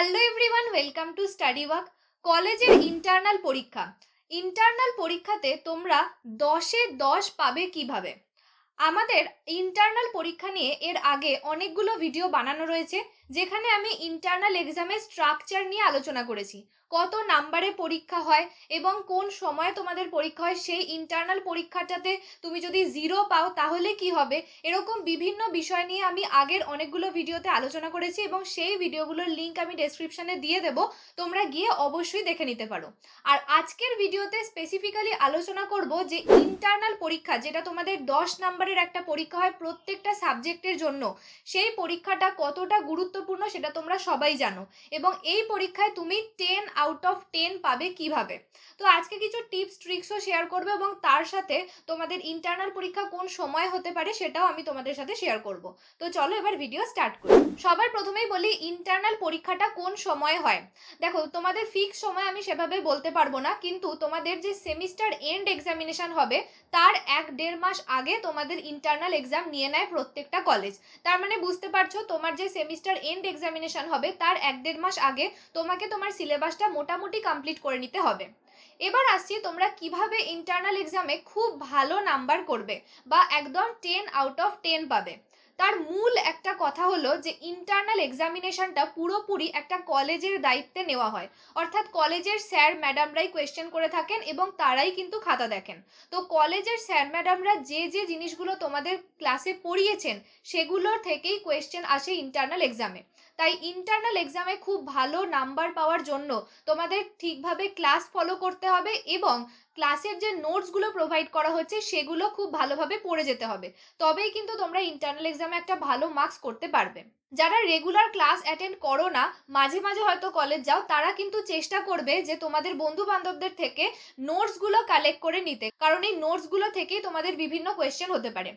hello everyone welcome to study work কলেজের internal পরীক্ষা internal পরীক্ষাতে তোমরা দশে দশ পাবে কিভাবে আমাদের ইন্টারনাল পরীক্ষা নিয়ে এর আগে অনেকগুলো ভিডিও বানানো রয়েছে যেখানে আমি ইন্টারনাল এক্সামের স্ট্রাকচার নিয়ে আলোচনা করেছি কত নাম্বারে পরীক্ষা হয় এবং কোন সময়ে তোমাদের পরীক্ষা হয় সেই ইন্টারনাল পরীক্ষাটাতে তুমি যদি জিরো পাও তাহলে কি হবে এরকম বিভিন্ন বিষয় নিয়ে আমি আগের অনেকগুলো ভিডিওতে আলোচনা করেছি এবং সেই ভিডিওগুলোর লিঙ্ক আমি ডেসক্রিপশানে দিয়ে দেবো তোমরা গিয়ে অবশ্যই দেখে নিতে পারো আর আজকের ভিডিওতে স্পেসিফিক্যালি আলোচনা করব যে ইন্টারনাল পরীক্ষা যেটা তোমাদের দশ নাম্বারের একটা পরীক্ষা হয় প্রত্যেকটা সাবজেক্টের জন্য সেই পরীক্ষাটা কতটা গুরুত্বপূর্ণ সেটা তোমরা সবাই জানো এবং এই পরীক্ষায় তুমি টেন আউট অফ টেন পাবে কিভাবে তো আজকে কিছু টিপস ট্রিক্সও শেয়ার করবো এবং তার সাথে তোমাদের ইন্টারনাল পরীক্ষা কোন সময় হতে পারে সেটাও আমি তোমাদের সাথে শেয়ার করব তো চলো এবার ভিডিও স্টার্ট করি সবার প্রথমেই বলি ইন্টারনাল পরীক্ষাটা কোন সময় হয় দেখো তোমাদের ফিক্স সময় আমি সেভাবে বলতে পারবো না কিন্তু তোমাদের যে সেমিস্টার এন্ড এক্সামিনেশান হবে তার এক দেড় মাস আগে তোমাদের ইন্টারনাল এক্সাম নিয়ে নেয় প্রত্যেকটা কলেজ তার মানে বুঝতে পারছো তোমার যে সেমিস্টার এন্ড এক্সামিনেশান হবে তার এক দেড় মাস আগে তোমাকে তোমার সিলেবাসটা মোটামুটি কমপ্লিট করে নিতে হবে এবার আসছি তোমরা কিভাবে ইন্টারনাল এক্সামে খুব ভালো নাম্বার করবে বা একদম টেন আউট অফ টেন পাবে তার মূল একটা কথা হলো যে ইন্টারনাল এক্সামিনেশনটা পুরোপুরি একটা কলেজের দায়িত্বে নেওয়া হয় অর্থাৎ কলেজের স্যার ম্যাডামরাই কোয়েশ্চেন করে থাকেন এবং তারাই কিন্তু খাতা দেখেন তো কলেজের স্যার ম্যাডামরা যে যে জিনিসগুলো তোমাদের ক্লাসে পড়িয়েছেন সেগুলোর থেকেই কোয়েশ্চেন আসে ইন্টারনাল এক্সামে তাই ইন্টারনাল এক্সামে খুব ভালো নাম্বার পাওয়ার জন্য তোমাদের ঠিকভাবে ক্লাস ফলো করতে হবে এবং ক্লাসের যে নোটসগুলো প্রোভাইড করা হচ্ছে সেগুলো খুব ভালোভাবে পড়ে যেতে হবে তবেই কিন্তু তোমরা ইন্টারনাল এক্সামে একটা ভালো মার্কস করতে পারবে যারা রেগুলার ক্লাস অ্যাটেন্ড করো না মাঝে মাঝে হয়তো কলেজ যাও তারা কিন্তু চেষ্টা করবে যে তোমাদের বন্ধু বান্ধবদের থেকে নোটসগুলো কালেক্ট করে নিতে কারণ এই নোটসগুলো থেকেই তোমাদের বিভিন্ন কোয়েশ্চেন হতে পারে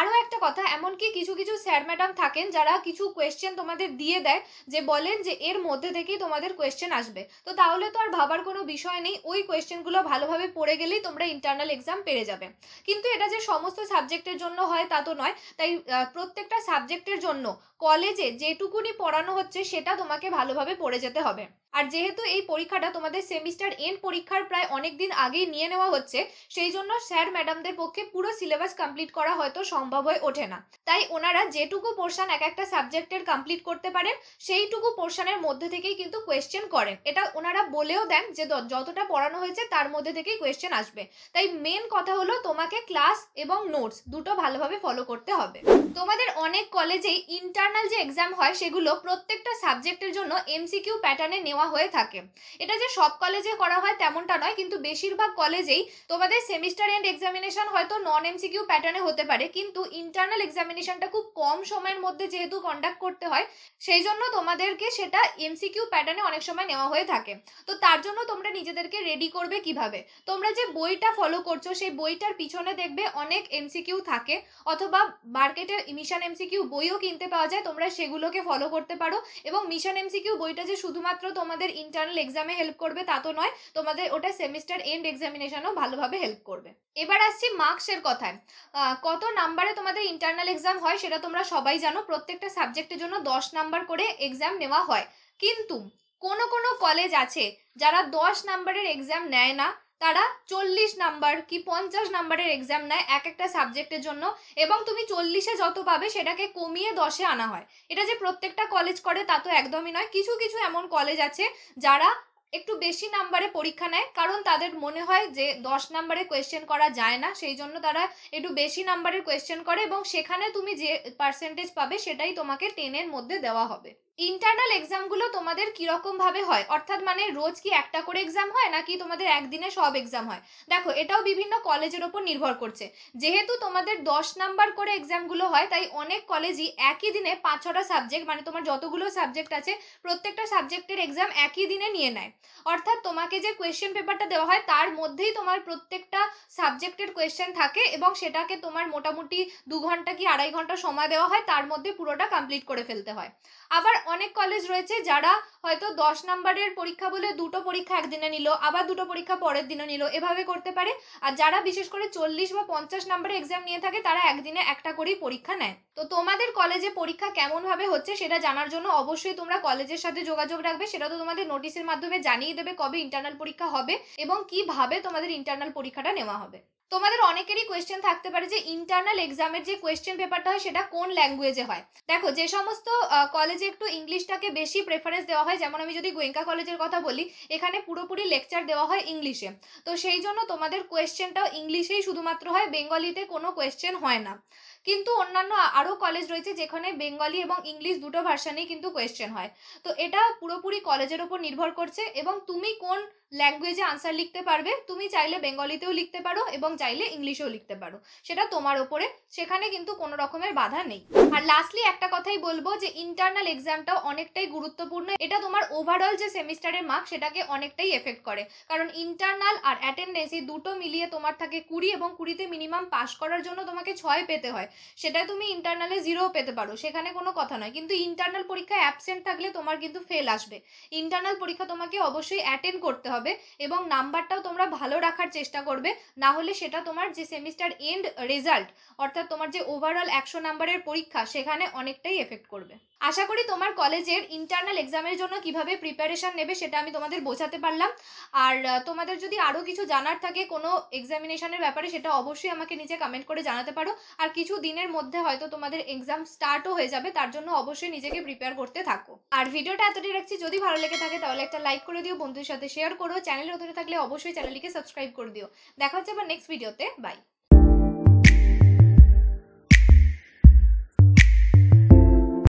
আরও একটা কথা এমনকি কিছু কিছু স্যার ম্যাডাম থাকেন যারা কিছু কোয়েশ্চেন তোমাদের দিয়ে দিয়ে দেয় যে বলেন যে এর মধ্যে থেকেই তোমাদের কোয়েশ্চেন আসবে তো তাহলে তো আর ভাবার কোনো বিষয় নেই ওই কোয়েশ্চেনগুলো ভালোভাবে পড়ে গেলেই তোমরা ইন্টারনাল এক্সাম পেরে যাবে কিন্তু এটা যে সমস্ত সাবজেক্টের জন্য হয় তা তো নয় তাই প্রত্যেকটা সাবজেক্টের জন্য কলেজে যেটুকুনি পড়ানো হচ্ছে সেটা তোমাকে ভালোভাবে পড়ে যেতে হবে আর যেহেতু এই পরীক্ষাটা তোমাদের সেমিস্টার এন্ড পরীক্ষার প্রায় অনেক দিন আগেই নিয়ে নেওয়া হচ্ছে সেই জন্য স্যার ম্যাডামদের পক্ষে পুরো সিলেবাস কমপ্লিট করা হয়তো সম্ভব হয়ে ওঠে না তাই ওনারা যেটুকু পোর্শন এক একটা সাবজেক্টের কমপ্লিট করতে পারেন সেইটুকু পোর্শনের মধ্যে থেকেই কিন্তু কোয়েশ্চেন করেন এটা ওনারা বলেও দেন যে যতটা পড়ানো হয়েছে তার মধ্যে থেকেই কোয়েশ্চেন আসবে তাই মেন কথা হলো তোমাকে ক্লাস এবং নোটস দুটো ভালোভাবে ফলো করতে হবে তোমাদের অনেক কলেজেই ইন্টারনাল যে এক্সাম হয় সেগুলো প্রত্যেকটা সাবজেক্টের জন্য এমসিকিউ প্যাটার্নে নেওয়া নেওয়া হয়ে থাকে এটা যে সব কলেজে করা হয় তেমনটা নয় কিন্তু বেশিরভাগ কলেজেই তোমাদের সেমিস্টার এন্ড এক্সামিনেশন হয়তো নন এমসিকিউ প্যাটার্নে হতে পারে কিন্তু ইন্টারনাল এক্সামিনেশনটা খুব কম সময়ের মধ্যে যেহেতু কন্ডাক্ট করতে হয় সেই জন্য তোমাদেরকে সেটা এমসিকিউ প্যাটার্নে অনেক সময় নেওয়া হয়ে থাকে তো তার জন্য তোমরা নিজেদেরকে রেডি করবে কিভাবে তোমরা যে বইটা ফলো করছো সেই বইটার পিছনে দেখবে অনেক এমসিকিউ থাকে অথবা মার্কেটে মিশন এমসিকিউ বইও কিনতে পাওয়া যায় তোমরা সেগুলোকে ফলো করতে পারো এবং মিশন এমসিকিউ বইটা যে শুধুমাত্র তোমরা তোমাদের ইন্টারনাল এক্সামে হেল্প করবে তা তো নয় তোমাদের ওটা সেমিস্টার এন্ড এক্সামিনেশনও ভালোভাবে হেল্প করবে এবার আসছি মার্কসের কথায় কত নাম্বারে তোমাদের ইন্টারনাল এক্সাম হয় সেটা তোমরা সবাই জানো প্রত্যেকটা সাবজেক্টের জন্য দশ নাম্বার করে এক্সাম নেওয়া হয় কিন্তু কোনো কোনো কলেজ আছে যারা দশ নাম্বারের এক্সাম নেয় না তারা চল্লিশ নাম্বার কি পঞ্চাশ নাম্বারের এক্সাম নেয় এক একটা সাবজেক্টের জন্য এবং তুমি চল্লিশে যত পাবে সেটাকে কমিয়ে দশে আনা হয় এটা যে প্রত্যেকটা কলেজ করে তা তো একদমই নয় কিছু কিছু এমন কলেজ আছে যারা একটু বেশি নাম্বারে পরীক্ষা নেয় কারণ তাদের মনে হয় যে দশ নাম্বারে কোয়েশ্চেন করা যায় না সেই জন্য তারা একটু বেশি নাম্বারের কোয়েশ্চেন করে এবং সেখানে তুমি যে পার্সেন্টেজ পাবে সেটাই তোমাকে টেনের মধ্যে দেওয়া হবে ইন্টারনাল এক্সামগুলো তোমাদের কীরকমভাবে হয় অর্থাৎ মানে রোজ কি একটা করে এক্সাম হয় নাকি তোমাদের একদিনে সব এক্সাম হয় দেখো এটাও বিভিন্ন কলেজের ওপর নির্ভর করছে যেহেতু তোমাদের দশ নাম্বার করে এক্সামগুলো হয় তাই অনেক কলেজই একই দিনে পাঁচ ছটা সাবজেক্ট মানে তোমার যতগুলো সাবজেক্ট আছে প্রত্যেকটা সাবজেক্টের এক্সাম একই দিনে নিয়ে নেয় অর্থাৎ তোমাকে যে কোয়েশ্চেন পেপারটা দেওয়া হয় তার মধ্যেই তোমার প্রত্যেকটা সাবজেক্টের কোয়েশ্চেন থাকে এবং সেটাকে তোমার মোটামুটি দু ঘন্টা কি আড়াই ঘন্টা সময় দেওয়া হয় তার মধ্যে পুরোটা কমপ্লিট করে ফেলতে হয় আবার অনেক কলেজ রয়েছে যারা হয়তো দশ নম্বরের পরীক্ষা বলে দুটো পরীক্ষা একদিনে নিল আবার দুটো পরীক্ষা পরের দিনে নিল এভাবে করতে পারে আর যারা বিশেষ করে চল্লিশ বা পঞ্চাশ নম্বরে এক্সাম নিয়ে থাকে তারা একদিনে একটা করেই পরীক্ষা নেয় তো তোমাদের কলেজে পরীক্ষা কেমনভাবে হচ্ছে সেটা জানার জন্য অবশ্যই তোমরা কলেজের সাথে যোগাযোগ রাখবে সেটা তো তোমাদের নোটিশের মাধ্যমে জানিয়ে দেবে কবে ইন্টারনাল পরীক্ষা হবে এবং কিভাবে তোমাদের ইন্টারনাল পরীক্ষাটা নেওয়া হবে তোমাদের অনেকেরই কোয়েশ্চেন থাকতে পারে যে ইন্টারনাল এক্সামের যে কোয়েশ্চেন পেপারটা হয় সেটা কোন ল্যাঙ্গুয়েজে হয় দেখো যে সমস্ত কলেজে একটু ইংলিশটাকে বেশি প্রেফারেন্স দেওয়া হয় যেমন আমি যদি গোয়েঙ্কা কলেজের কথা বলি এখানে পুরোপুরি লেকচার দেওয়া হয় ইংলিশে তো সেই জন্য তোমাদের কোয়েশ্চেনটাও ইংলিশেই শুধুমাত্র হয় বেঙ্গলিতে কোনো কোয়েশ্চেন হয় না কিন্তু অন্যান্য আরও কলেজ রয়েছে যেখানে বেঙ্গলি এবং ইংলিশ দুটো ভার্সানেই কিন্তু কোয়েশ্চেন হয় তো এটা পুরোপুরি কলেজের ওপর নির্ভর করছে এবং তুমি কোন ল্যাঙ্গুয়েজে আনসার লিখতে পারবে তুমি চাইলে বেঙ্গলিতেও লিখতে পারো এবং চাইলে ইংলিশেও লিখতে পারো সেটা তোমার ওপরে সেখানে কিন্তু কোনো রকমের বাধা নেই আর লাস্টলি একটা কথাই বলবো যে ইন্টারনাল এক্সামটাও অনেকটাই গুরুত্বপূর্ণ এটা তোমার ওভারঅল যে সেমিস্টারের মার্ক সেটাকে অনেকটাই এফেক্ট করে কারণ ইন্টারনাল আর অ্যাটেন্ডেন্স এই দুটো মিলিয়ে তোমার থাকে কুড়ি এবং কুড়িতে মিনিমাম পাস করার জন্য তোমাকে ছয় পেতে হয় সেটা তুমি ইন্টারনালে জিরো পেতে পারো সেখানে কোনো কথা নয় কিন্তু ইন্টারনাল পরীক্ষায় অ্যাবসেন্ট থাকলে তোমার কিন্তু ফেল আসবে ইন্টারনাল পরীক্ষা তোমাকে অবশ্যই অ্যাটেন্ড করতে হবে এবং নাম্বারটাও তোমরা ভালো রাখার চেষ্টা করবে না হলে সেটা তোমার যে সেমিস্টার এন্ড রেজাল্ট অর্থাৎ তোমার যে ওভারঅল একশো নাম্বারের পরীক্ষা সেখানে অনেকটাই এফেক্ট করবে আশা করি তোমার কলেজের ইন্টারনাল এক্সামের জন্য কিভাবে প্রিপারেশান নেবে সেটা আমি তোমাদের বোঝাতে পারলাম আর তোমাদের যদি আরও কিছু জানার থাকে কোনো এক্সামিনেশানের ব্যাপারে সেটা অবশ্যই আমাকে নিচে কমেন্ট করে জানাতে পারো আর কিছু দিনের মধ্যে হয়তো তোমাদের এক্সাম স্টার্টও হয়ে যাবে তার জন্য অবশ্যই নিজেকে প্রিপেয়ার করতে থাকো আর ভিডিওটা এতটাই রাখছি যদি ভালো লেগে থাকে তাহলে একটা লাইক করে দিও বন্ধুদের সাথে শেয়ার করো চ্যানেলের নতুন থাকলে অবশ্যই চ্যানেলটিকে সাবস্ক্রাইব করে দিও দেখা হচ্ছে আবার নেক্সট ভিডিওতে বাই